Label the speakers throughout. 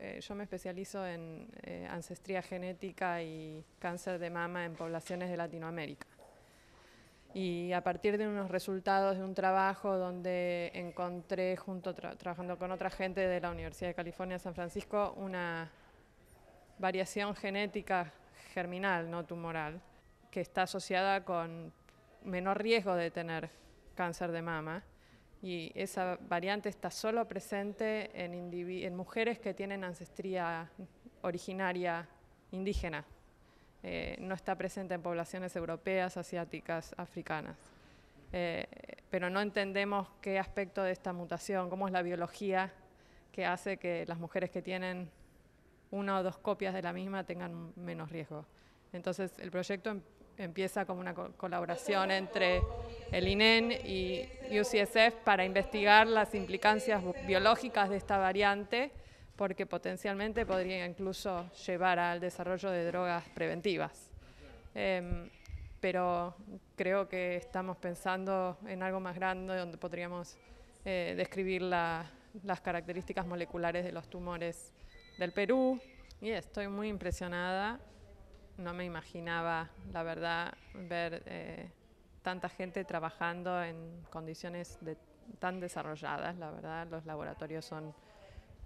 Speaker 1: Eh, yo me especializo en eh, ancestría genética y cáncer de mama en poblaciones de Latinoamérica. Y a partir de unos resultados de un trabajo donde encontré, junto trabajando con otra gente de la Universidad de California San Francisco, una variación genética germinal, no tumoral, que está asociada con menor riesgo de tener cáncer de mama y esa variante está solo presente en, mujeres que tienen ancestría originaria indígena. Eh, no está presente en poblaciones europeas, asiáticas, africanas. Eh, pero no entendemos qué aspecto de esta mutación, cómo es la biología que hace que las mujeres que tienen una o dos copias de la misma tengan menos riesgo. Entonces, el proyecto em-, empieza como una colaboración entre el INEN e y UCSF para investigar las implicancias biológicas de esta variante, porque potencialmente podría incluso llevar al desarrollo de drogas preventivas. Em, pero creo que estamos pensando en algo más grande donde podríamos eh, describir las características moleculares de los tumores del Perú. Y estoy muy impresionada no me imaginaba, la verdad, ver eh, tanta gente trabajando en condiciones de, tan desarrolladas, la verdad. Los laboratorios son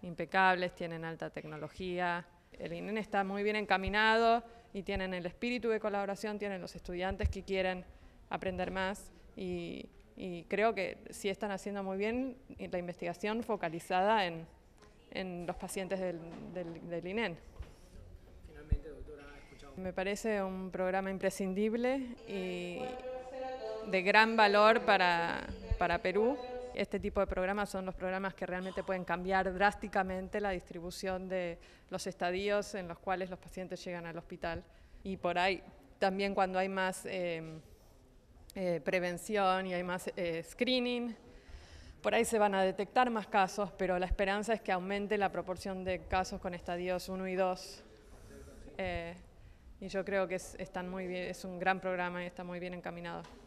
Speaker 1: impecables, tienen alta tecnología. El INEN está muy bien encaminado y tienen el espíritu de colaboración, tienen los estudiantes que quieren aprender más y, creo que sí están haciendo muy bien la investigación focalizada en, los pacientes del, del, del INEN. Me parece un programa imprescindible y de gran valor para, Perú. Este tipo de programas son los programas que realmente pueden cambiar drásticamente la distribución de los estadios en los cuales los pacientes llegan al hospital. Y por ahí también cuando hay más eh, eh, prevención y hay más eh, screening, por ahí se van a detectar más casos, pero la esperanza es que aumente la proporción de casos con estadios 1 y 2 y yo creo que es, están muy bien, es un gran programa y está muy bien encaminado.